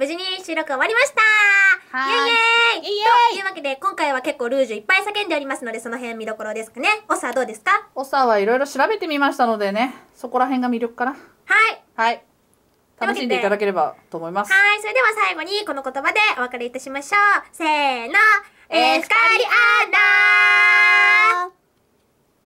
無事に収録終わりましたイエイイエイというわけで、今回は結構ルージュいっぱい叫んでおりますので、その辺見どころですかね。オサはどうですかオサはいろいろ調べてみましたのでね、そこら辺が魅力かな。はい。はい。楽しんでいただければと思います。はい。それでは最後にこの言葉でお別れいたしましょう。せーの。